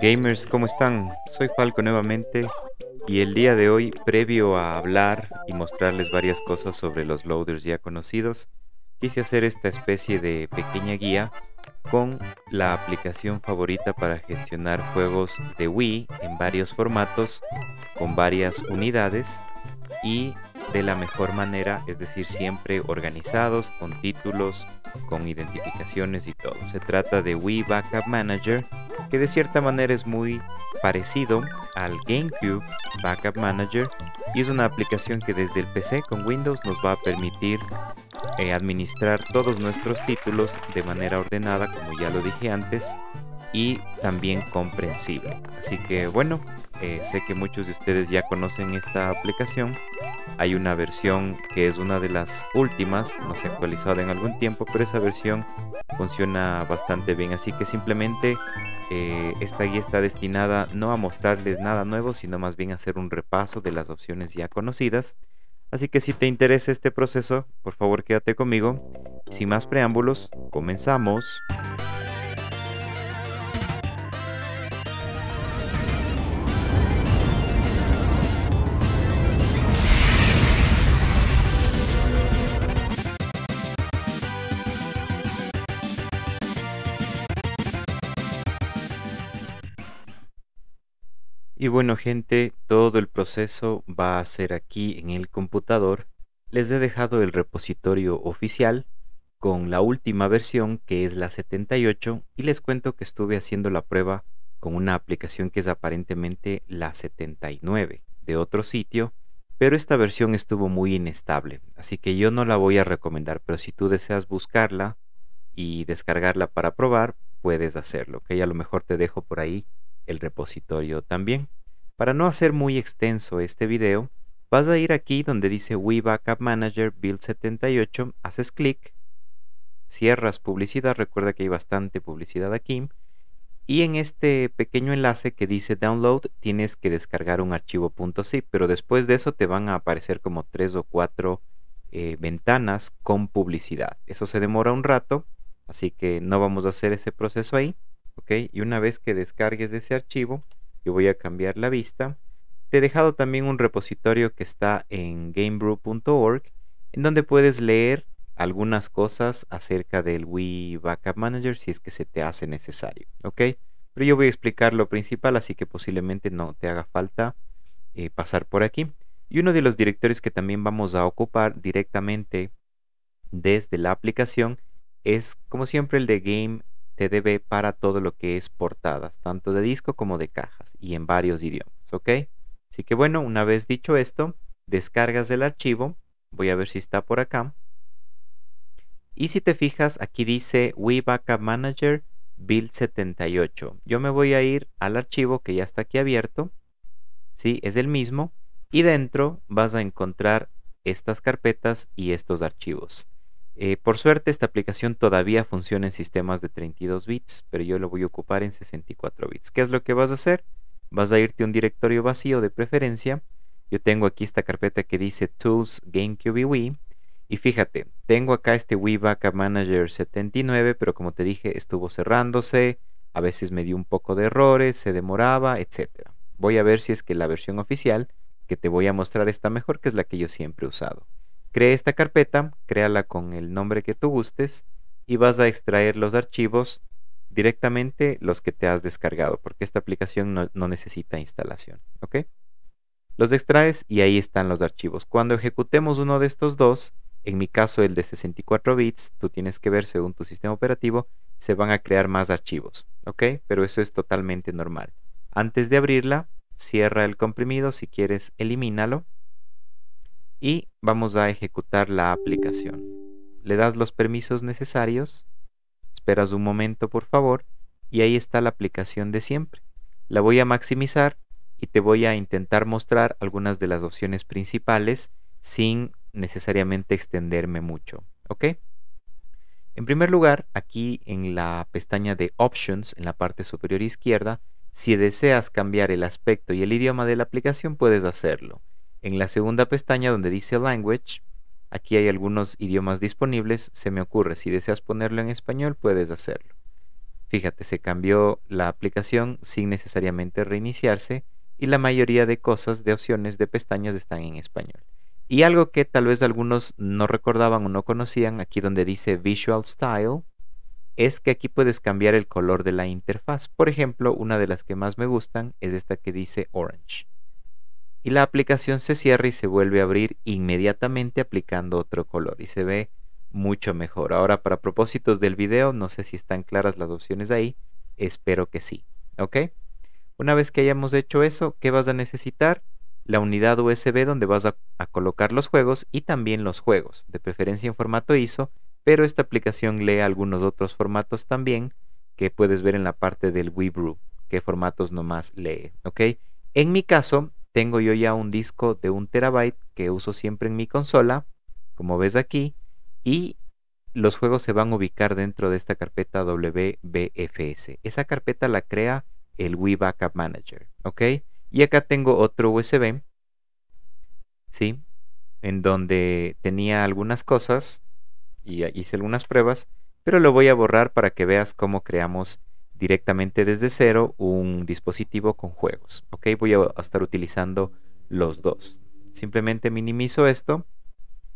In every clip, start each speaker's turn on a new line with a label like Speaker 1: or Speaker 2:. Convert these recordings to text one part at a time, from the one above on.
Speaker 1: Gamers, ¿cómo están? Soy Falco nuevamente y el día de hoy, previo a hablar y mostrarles varias cosas sobre los loaders ya conocidos, quise hacer esta especie de pequeña guía con la aplicación favorita para gestionar juegos de Wii en varios formatos, con varias unidades y de la mejor manera, es decir, siempre organizados, con títulos, con identificaciones y todo. Se trata de Wii Backup Manager, que de cierta manera es muy parecido al GameCube Backup Manager y es una aplicación que desde el PC con Windows nos va a permitir eh, administrar todos nuestros títulos de manera ordenada, como ya lo dije antes, y también comprensible. Así que bueno, eh, sé que muchos de ustedes ya conocen esta aplicación. Hay una versión que es una de las últimas, no se ha actualizado en algún tiempo, pero esa versión funciona bastante bien. Así que simplemente eh, esta guía está destinada no a mostrarles nada nuevo, sino más bien a hacer un repaso de las opciones ya conocidas. Así que si te interesa este proceso, por favor quédate conmigo. Sin más preámbulos, comenzamos. Y bueno gente, todo el proceso va a ser aquí en el computador. Les he dejado el repositorio oficial con la última versión que es la 78 y les cuento que estuve haciendo la prueba con una aplicación que es aparentemente la 79 de otro sitio, pero esta versión estuvo muy inestable, así que yo no la voy a recomendar, pero si tú deseas buscarla y descargarla para probar, puedes hacerlo, que ya a lo mejor te dejo por ahí el repositorio también. Para no hacer muy extenso este video, vas a ir aquí donde dice We Backup Manager Build 78, haces clic, cierras publicidad, recuerda que hay bastante publicidad aquí, y en este pequeño enlace que dice download tienes que descargar un archivo .zip, pero después de eso te van a aparecer como tres o cuatro eh, ventanas con publicidad. Eso se demora un rato, así que no vamos a hacer ese proceso ahí y una vez que descargues ese archivo yo voy a cambiar la vista te he dejado también un repositorio que está en gamebrew.org en donde puedes leer algunas cosas acerca del Wii Backup Manager si es que se te hace necesario ok pero yo voy a explicar lo principal así que posiblemente no te haga falta eh, pasar por aquí y uno de los directorios que también vamos a ocupar directamente desde la aplicación es como siempre el de Game debe para todo lo que es portadas, tanto de disco como de cajas y en varios idiomas, ¿ok? Así que bueno, una vez dicho esto, descargas el archivo, voy a ver si está por acá. Y si te fijas, aquí dice We Backup Manager Build 78. Yo me voy a ir al archivo que ya está aquí abierto, ¿sí? Es el mismo. Y dentro vas a encontrar estas carpetas y estos archivos. Eh, por suerte esta aplicación todavía funciona en sistemas de 32 bits, pero yo lo voy a ocupar en 64 bits. ¿Qué es lo que vas a hacer? Vas a irte a un directorio vacío de preferencia. Yo tengo aquí esta carpeta que dice Tools GameCube Wii. Y fíjate, tengo acá este Wii Backup Manager 79, pero como te dije, estuvo cerrándose, a veces me dio un poco de errores, se demoraba, etc. Voy a ver si es que la versión oficial que te voy a mostrar está mejor que es la que yo siempre he usado. Crea esta carpeta, créala con el nombre que tú gustes y vas a extraer los archivos directamente los que te has descargado, porque esta aplicación no, necesita instalación. Los extraes y ahí están los archivos. Cuando ejecutemos uno de estos dos, en mi caso el de 64 bits, tú tienes que ver según tu sistema operativo, se van a crear más archivos. Pero eso es totalmente normal. Antes de abrirla, cierra el comprimido, si quieres elimínalo y vamos a ejecutar la aplicación. Le das los permisos necesarios, esperas un momento por favor y ahí está la aplicación de siempre. La voy a maximizar y te voy a intentar mostrar algunas de las opciones principales sin necesariamente extenderme mucho. ¿Ok? En primer lugar, aquí en la pestaña de Options, en la parte superior izquierda, si deseas cambiar el aspecto y el idioma de la aplicación, puedes hacerlo. En la segunda pestaña donde dice Language, aquí hay algunos idiomas disponibles, se me ocurre, si deseas ponerlo en español puedes hacerlo. Fíjate, se cambió la aplicación sin necesariamente reiniciarse y la mayoría de cosas, de opciones, de pestañas están en español. Y algo que tal vez algunos no recordaban o no conocían, aquí donde dice Visual Style, es que aquí puedes cambiar el color de la interfaz. Por ejemplo, una de las que más me gustan es esta que dice Orange y la aplicación se cierra y se vuelve a abrir inmediatamente aplicando otro color y se ve mucho mejor. Ahora para propósitos del video, no sé si están claras las opciones ahí, espero que sí, ¿ok? Una vez que hayamos hecho eso, ¿qué vas a necesitar? La unidad USB donde vas a, colocar los juegos y también los juegos, de preferencia en formato ISO, pero esta aplicación lee algunos otros formatos también que puedes ver en la parte del WeBrew, qué formatos nomás lee, ¿ok? En mi caso, tengo yo ya un disco de un terabyte que uso siempre en mi consola, como ves aquí, y los juegos se van a ubicar dentro de esta carpeta WBFS. Esa carpeta la crea el Wii Backup Manager, ¿ok? Y acá tengo otro USB, ¿sí? En donde tenía algunas cosas y hice algunas pruebas, pero lo voy a borrar para que veas cómo creamos directamente desde cero un dispositivo con juegos. Ok, voy a estar utilizando los dos. Simplemente minimizo esto.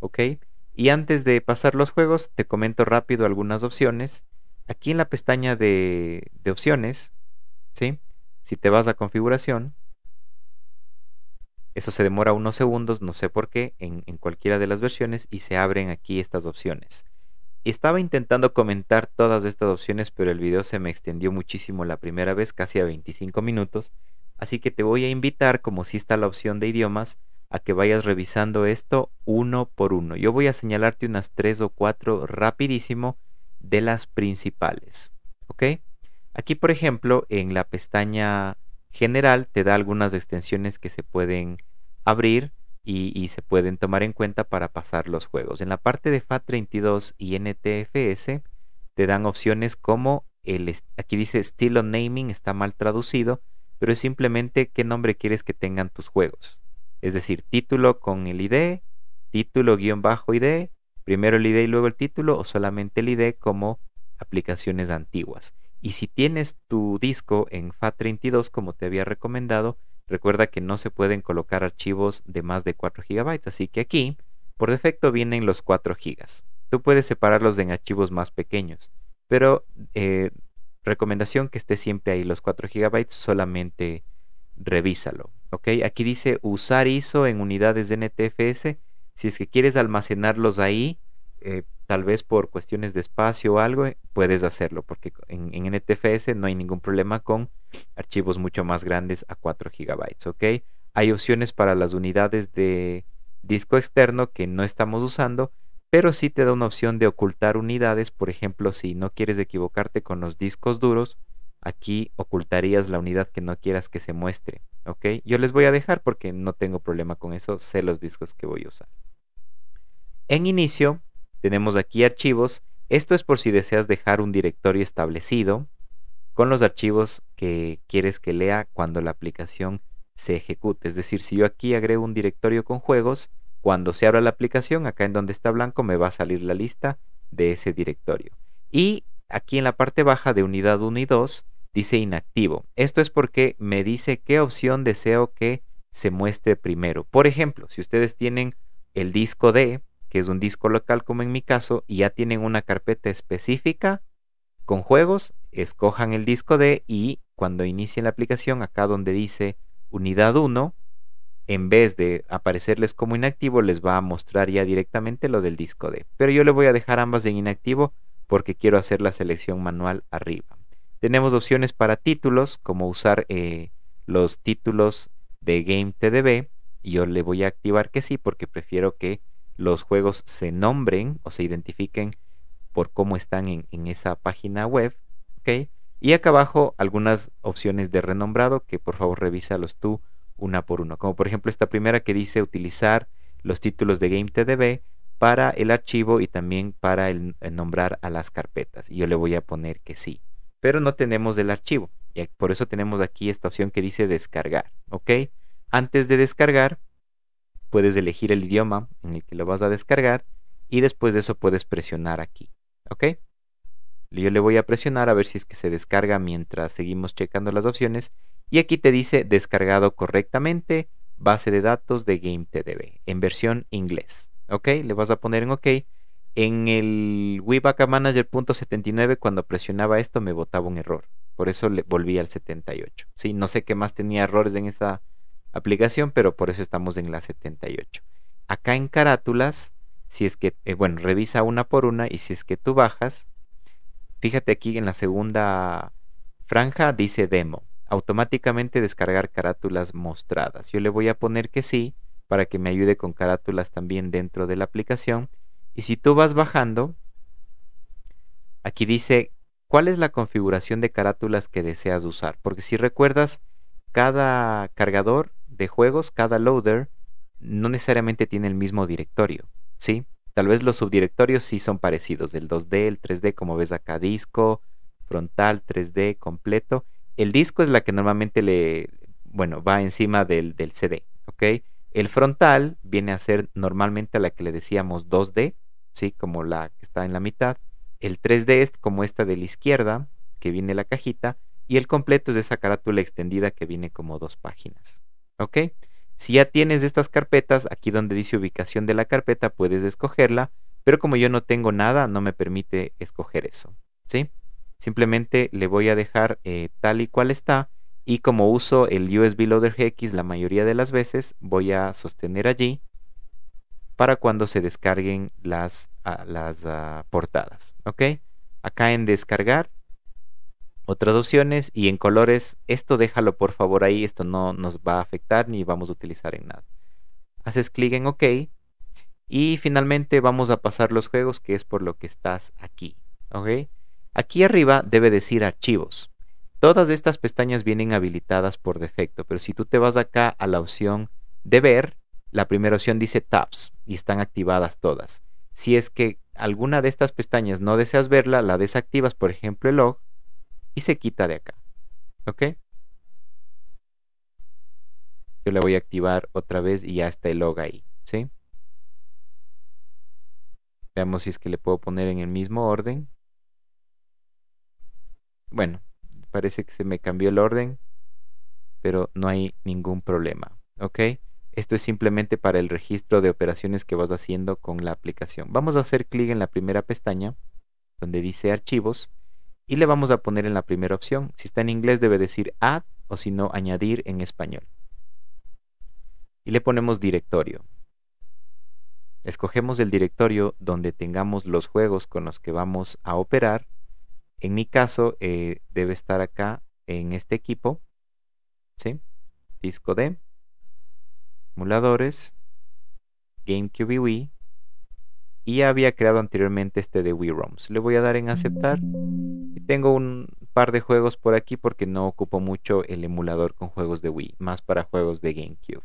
Speaker 1: Ok, y antes de pasar los juegos, te comento rápido algunas opciones. Aquí en la pestaña de, opciones, ¿sí? si te vas a configuración, eso se demora unos segundos, no sé por qué, en, cualquiera de las versiones y se abren aquí estas opciones. Estaba intentando comentar todas estas opciones, pero el video se me extendió muchísimo la primera vez, casi a 25 minutos, así que te voy a invitar, como si está la opción de idiomas, a que vayas revisando esto uno por uno. Yo voy a señalarte unas tres o cuatro rapidísimo de las principales. ¿Ok? Aquí, por ejemplo, en la pestaña general te da algunas extensiones que se pueden abrir y, se pueden tomar en cuenta para pasar los juegos. En la parte de FAT32 y NTFS te dan opciones como el, aquí dice estilo naming, está mal traducido, pero es simplemente qué nombre quieres que tengan tus juegos. Es decir, título con el ID, título guión bajo ID, primero el ID y luego el título o solamente el ID como aplicaciones antiguas. Y si tienes tu disco en FAT32 como te había recomendado, Recuerda que no se pueden colocar archivos de más de 4 GB, así que aquí por defecto vienen los 4 GB. Tú puedes separarlos en archivos más pequeños, pero eh, recomendación que esté siempre ahí los 4 GB, solamente revísalo. Aquí dice usar ISO en unidades de NTFS. Si es que quieres almacenarlos ahí, eh, tal vez por cuestiones de espacio o algo, eh, puedes hacerlo, porque en, NTFS no hay ningún problema con archivos mucho más grandes a 4 GB, Hay opciones para las unidades de disco externo que no estamos usando, pero sí te da una opción de ocultar unidades, por ejemplo, si no quieres equivocarte con los discos duros, aquí ocultarías la unidad que no quieras que se muestre, Yo les voy a dejar porque no tengo problema con eso, sé los discos que voy a usar. En inicio, tenemos aquí archivos. Esto es por si deseas dejar un directorio establecido con los archivos que quieres que lea cuando la aplicación se ejecute. Es decir, si yo aquí agrego un directorio con juegos, cuando se abra la aplicación, acá en donde está blanco, me va a salir la lista de ese directorio. Y aquí en la parte baja de unidad 1 y 2 dice inactivo. Esto es porque me dice qué opción deseo que se muestre primero. Por ejemplo, si ustedes tienen el disco D, que es un disco local como en mi caso, y ya tienen una carpeta específica con juegos, escojan el disco D y cuando inicien la aplicación, acá donde dice unidad 1, en vez de aparecerles como inactivo, les va a mostrar ya directamente lo del disco D. Pero yo le voy a dejar ambas en inactivo porque quiero hacer la selección manual arriba. Tenemos opciones para títulos, como usar eh, los títulos de GameTDB. Yo le voy a activar que sí porque prefiero que los juegos se nombren o se identifiquen por cómo están en, esa página web. Y acá abajo algunas opciones de renombrado que por favor revísalos tú una por una. Como por ejemplo esta primera que dice utilizar los títulos de GameTDB para el archivo y también para el, nombrar a las carpetas. Y yo le voy a poner que sí. Pero no tenemos el archivo. Y por eso tenemos aquí esta opción que dice descargar. ¿Ok? Antes de descargar, puedes elegir el idioma en el que lo vas a descargar y después de eso puedes presionar aquí. ¿Ok? Yo le voy a presionar a ver si es que se descarga mientras seguimos checando las opciones. Y aquí te dice descargado correctamente, base de datos de GameTDB en versión inglés. ¿Ok? Le vas a poner en OK. En el Manager.79 cuando presionaba esto me botaba un error. Por eso le volví al 78. Sí, no sé qué más tenía errores en esa aplicación, pero por eso estamos en la 78. Acá en carátulas, si es que, eh, bueno, revisa una por una y si es que tú bajas, fíjate aquí en la segunda franja dice demo, automáticamente descargar carátulas mostradas. Yo le voy a poner que sí para que me ayude con carátulas también dentro de la aplicación. Y si tú vas bajando, aquí dice cuál es la configuración de carátulas que deseas usar. Porque si recuerdas, cada cargador de juegos, cada loader no necesariamente tiene el mismo directorio, ¿sí? Tal vez los subdirectorios sí son parecidos, del 2D, el 3D, como ves acá, disco, frontal, 3D, completo. El disco es la que normalmente le, bueno, va encima del, del CD, ¿ok? El frontal viene a ser normalmente a la que le decíamos 2D, ¿sí? Como la que está en la mitad. El 3D es como esta de la izquierda, que viene la cajita. Y el completo es esa carátula extendida que viene como dos páginas. ¿Ok? Si ya tienes estas carpetas, aquí donde dice ubicación de la carpeta, puedes escogerla, pero como yo no tengo nada, no me permite escoger eso. ¿Sí? Simplemente le voy a dejar eh, tal y cual está y como uso el USB Loader GX la mayoría de las veces, voy a sostener allí para cuando se descarguen las, ah, ah, portadas. ¿Ok? Acá en descargar otras opciones y en colores, esto déjalo por favor ahí, esto no nos va a afectar ni vamos a utilizar en nada. Haces clic en OK y finalmente vamos a pasar los juegos que es por lo que estás aquí. ¿ok? Aquí arriba debe decir archivos. Todas estas pestañas vienen habilitadas por defecto, pero si tú te vas acá a la opción de ver, la primera opción dice tabs y están activadas todas. Si es que alguna de estas pestañas no deseas verla, la desactivas, por ejemplo el log, y se quita de acá. ¿Ok? Yo la voy a activar otra vez y ya está el log ahí. ¿Sí? Veamos si es que le puedo poner en el mismo orden. Bueno, parece que se me cambió el orden, pero no hay ningún problema. ¿Ok? Esto es simplemente para el registro de operaciones que vas haciendo con la aplicación. Vamos a hacer clic en la primera pestaña donde dice archivos y le vamos a poner en la primera opción. Si está en inglés debe decir add o si no añadir en español. Y le ponemos directorio. Escogemos el directorio donde tengamos los juegos con los que vamos a operar. En mi caso eh, debe estar acá en este equipo. ¿sí? Disco D, emuladores, GameCube y había creado anteriormente este de Wii Roms Le voy a dar en aceptar. Y tengo un par de juegos por aquí porque no ocupo mucho el emulador con juegos de Wii, más para juegos de GameCube.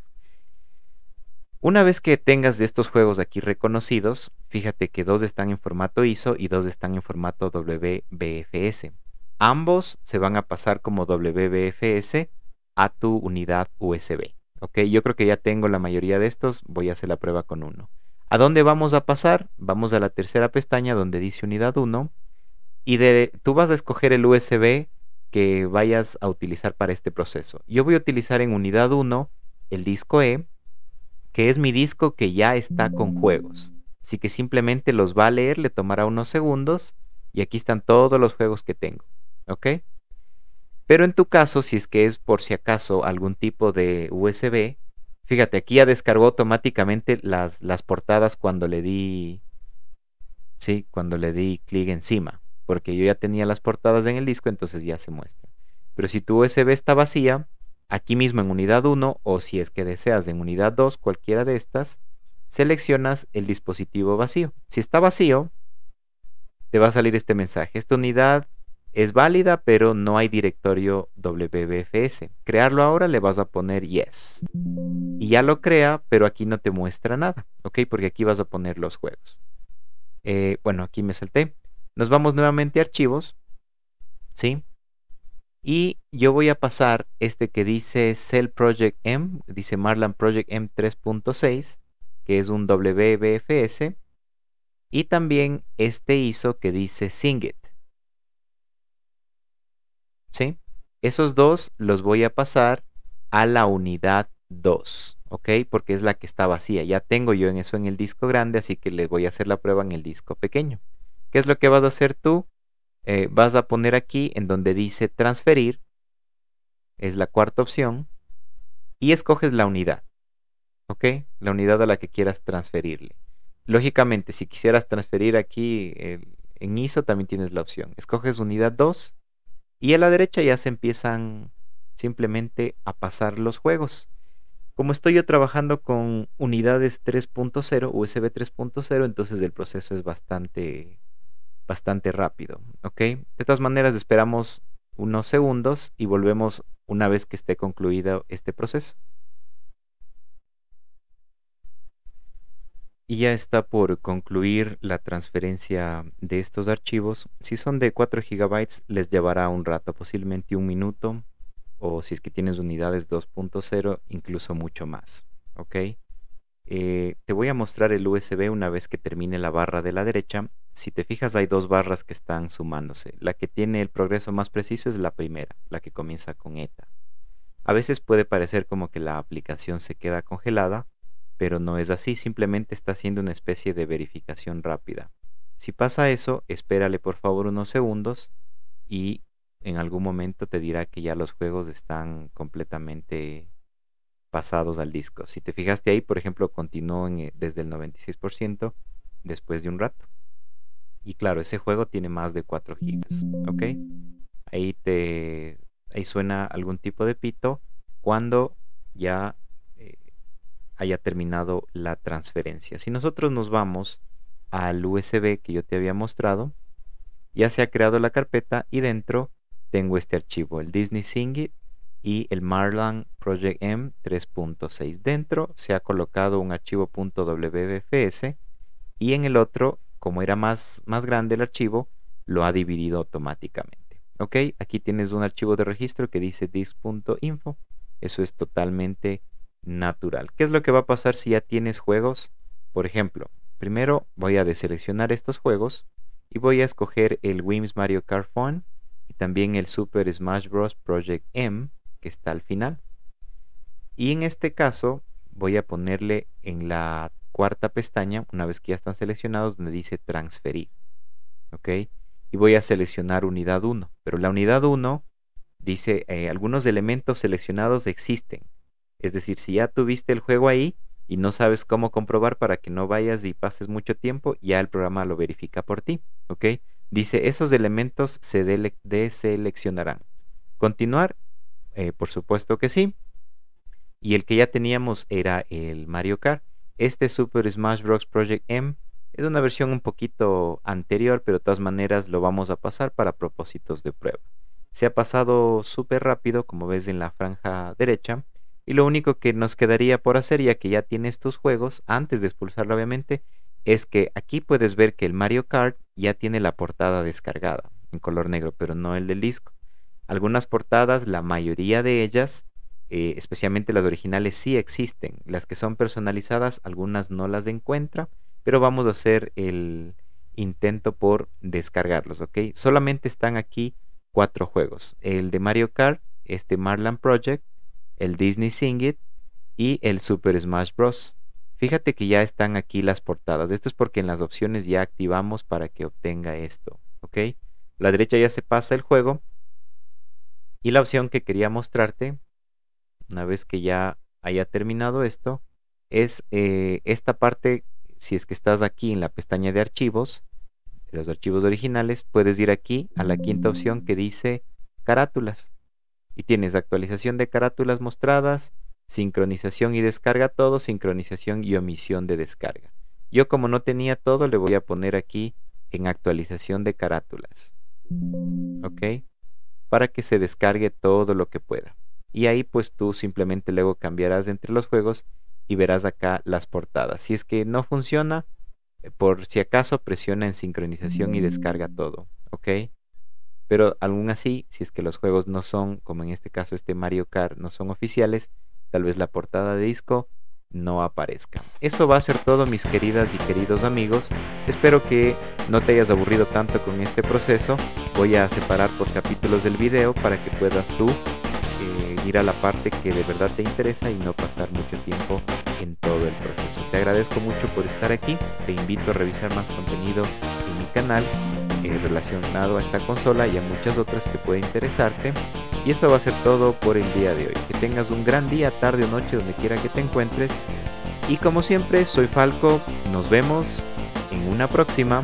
Speaker 1: Una vez que tengas de estos juegos aquí reconocidos, fíjate que dos están en formato ISO y dos están en formato WBFS. Ambos se van a pasar como WBFS a tu unidad USB. Ok, yo creo que ya tengo la mayoría de estos, voy a hacer la prueba con uno. ¿A dónde vamos a pasar? Vamos a la tercera pestaña donde dice unidad 1 y de, tú vas a escoger el USB que vayas a utilizar para este proceso. Yo voy a utilizar en unidad 1 el disco E, que es mi disco que ya está con juegos. Así que simplemente los va a leer, le tomará unos segundos y aquí están todos los juegos que tengo. ¿Ok? Pero en tu caso, si es que es por si acaso algún tipo de USB, Fíjate, aquí ya descargó automáticamente las, portadas cuando le di. Sí, cuando le di clic encima. Porque yo ya tenía las portadas en el disco, entonces ya se muestra. Pero si tu USB está vacía, aquí mismo en unidad 1 o si es que deseas en unidad 2, cualquiera de estas, seleccionas el dispositivo vacío. Si está vacío, te va a salir este mensaje. Esta unidad es válida, pero no hay directorio WBFS. Crearlo ahora le vas a poner yes. Y ya lo crea, pero aquí no te muestra nada, ¿ok? Porque aquí vas a poner los juegos. Eh, bueno, aquí me salté. Nos vamos nuevamente a archivos, ¿sí? Y yo voy a pasar este que dice Cell Project M, dice Marlan Project M 3.6, que es un WBFS. Y también este ISO que dice Singit. Esos dos los voy a pasar a la unidad 2, ¿ok? Porque es la que está vacía. Ya tengo yo en eso en el disco grande, así que le voy a hacer la prueba en el disco pequeño. ¿Qué es lo que vas a hacer tú? Eh, vas a poner aquí en donde dice transferir, es la cuarta opción, y escoges la unidad, ¿ok? La unidad a la que quieras transferirle. Lógicamente, si quisieras transferir aquí en ISO, también tienes la opción. Escoges unidad 2 y a la derecha ya se empiezan simplemente a pasar los juegos. Como estoy yo trabajando con unidades 3.0, USB 3.0, entonces el proceso es bastante, bastante rápido. De todas maneras, esperamos unos segundos y volvemos una vez que esté concluido este proceso. y ya está por concluir la transferencia de estos archivos. Si son de 4 GB les llevará un rato, posiblemente un minuto o si es que tienes unidades 2.0 incluso mucho más. ¿ok? Eh, te voy a mostrar el USB una vez que termine la barra de la derecha. Si te fijas hay dos barras que están sumándose. La que tiene el progreso más preciso es la primera, la que comienza con ETA. A veces puede parecer como que la aplicación se queda congelada, pero no es así, simplemente está haciendo una especie de verificación rápida. Si pasa eso, espérale por favor unos segundos y en algún momento te dirá que ya los juegos están completamente pasados al disco. Si te fijaste ahí, por ejemplo, continuó eh, desde el 96% después de un rato. Y claro, ese juego tiene más de 4 gigas, ¿ok? Ahí te ahí suena algún tipo de pito cuando ya haya terminado la transferencia. Si nosotros nos vamos al USB que yo te había mostrado, ya se ha creado la carpeta y dentro tengo este archivo, el Disney Singit y el Marlan Project M 3.6. Dentro se ha colocado un archivo .wbfs y en el otro, como era más, más grande el archivo, lo ha dividido automáticamente. ¿Ok? Aquí tienes un archivo de registro que dice disk.info. Eso es totalmente natural. ¿Qué es lo que va a pasar si ya tienes juegos? Por ejemplo, primero voy a deseleccionar estos juegos y voy a escoger el Wims Mario Kart Phone y también el Super Smash Bros. Project M que está al final. Y en este caso voy a ponerle en la cuarta pestaña, una vez que ya están seleccionados, donde dice transferir. ¿Ok? Y voy a seleccionar unidad 1. Pero la unidad 1 dice, eh, algunos elementos seleccionados existen. Es decir, si ya tuviste el juego ahí y no sabes cómo comprobar para que no vayas y pases mucho tiempo, ya el programa lo verifica por ti. ¿Ok? Dice, esos elementos se deseleccionarán. ¿Continuar? Eh, por supuesto que sí. Y el que ya teníamos era el Mario Kart. Este Super Smash Bros. Project M es una versión un poquito anterior, pero de todas maneras lo vamos a pasar para propósitos de prueba. Se ha pasado súper rápido, como ves en la franja derecha, y lo único que nos quedaría por hacer, ya que ya tienes tus juegos, antes de expulsarlo obviamente, es que aquí puedes ver que el Mario Kart ya tiene la portada descargada en color negro, pero no el del disco. Algunas portadas, la mayoría de ellas, eh, especialmente las originales, sí existen. Las que son personalizadas, algunas no las encuentra, pero vamos a hacer el intento por descargarlos, ¿ok? Solamente están aquí cuatro juegos. El de Mario Kart, este Marlan Project, el Disney Sing It y el Super Smash Bros. Fíjate que ya están aquí las portadas. Esto es porque en las opciones ya activamos para que obtenga esto. ¿Ok? La derecha ya se pasa el juego. Y la opción que quería mostrarte, una vez que ya haya terminado esto, es eh, esta parte, si es que estás aquí en la pestaña de archivos, los archivos originales, puedes ir aquí a la quinta opción que dice carátulas y tienes actualización de carátulas mostradas, sincronización y descarga todo, sincronización y omisión de descarga. Yo como no tenía todo, le voy a poner aquí en actualización de carátulas. ¿Ok? Para que se descargue todo lo que pueda. Y ahí pues tú simplemente luego cambiarás entre los juegos y verás acá las portadas. Si es que no funciona, eh, por si acaso presiona en sincronización y descarga todo. ¿Ok? Pero aún así, si es que los juegos no son, como en este caso este Mario Kart, no son oficiales, tal vez la portada de disco no aparezca. Eso va a ser todo mis queridas y queridos amigos. Espero que no te hayas aburrido tanto con este proceso. Voy a separar por capítulos del video para que puedas tú eh, ir a la parte que de verdad te interesa y no pasar mucho tiempo en todo el proceso. Te agradezco mucho por estar aquí. Te invito a revisar más contenido en mi canal eh, relacionado a esta consola y a muchas otras que puede interesarte. Y eso va a ser todo por el día de hoy. Que tengas un gran día, tarde o noche, donde quiera que te encuentres. Y como siempre, soy Falco. Nos vemos en una próxima.